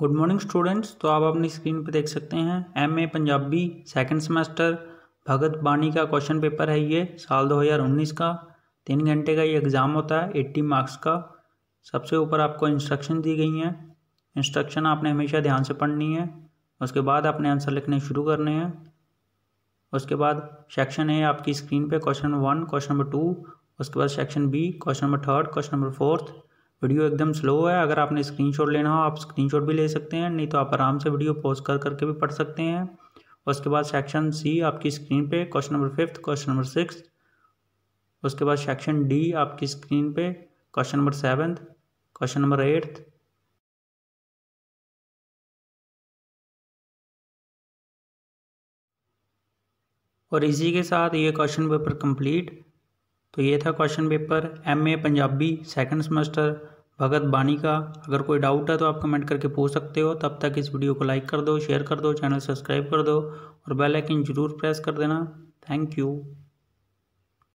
good morning students तो आप अपनी स्क्रीन पर देख सकते हैं M A Punjabi second semester Bhagat Bani का क्वेश्चन पेपर है ये साल 2019 का तीन घंटे का ये एग्ज़ाम होता है 80 मार्क्स का सबसे ऊपर आपको इंस्ट्रक्शन दी गई हैं इंस्ट्रक्शन आपने हमेशा ध्यान से पढ़नी है उसके बाद आपने आंसर लिखने शुरू करने हैं उसके बाद सेक्शन है आपकी स्क्रीन पर question one question number two उसके बाद section B question number third question number fourth video एकदम स्लो है अगर आपने स्क्रीनशॉट लेना हो आप स्क्रीनशॉट भी ले सकते हैं नहीं तो आप आराम से वीडियो पॉज कर करके भी पढ़ सकते हैं उसके बाद सेक्शन सी आपकी स्क्रीन पे question number fifth question number six उसके बाद सेक्शन डी आपकी स्क्रीन पे question number seventh question number eighth और इसी के साथ ये क्वेश्चन पेपर कंप्लीट तो ये था question paper MA Punjabi second semester Bhagat Bani का अगर कोई डाउट है तो आप कमेंट करके पूछ सकते हो तब तक इस वीडियो को लाइक कर दो शेयर कर दो चैनल सब्सक्राइब कर दो और बेल आइकन जरूर प्रेस कर देना थैंक यू